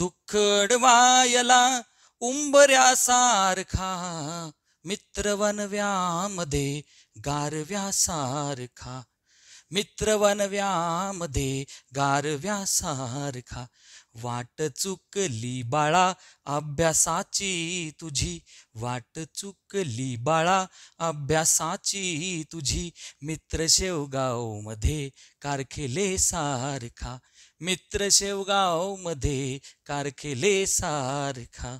दुःखडवायला उंबऱ्यासारखा मित्रवन व्यामदे गारव्यासारखा मित्र वनव्यामध्ये गारव्यासारखा वाट चुकली बाळा अभ्यासाची तुझी वाट चुकली बाळा अभ्यासाची तुझी मित्र शेवगाव मधे कारखेले सारखा मित्र शेवगाव मधे कारखेले सारखा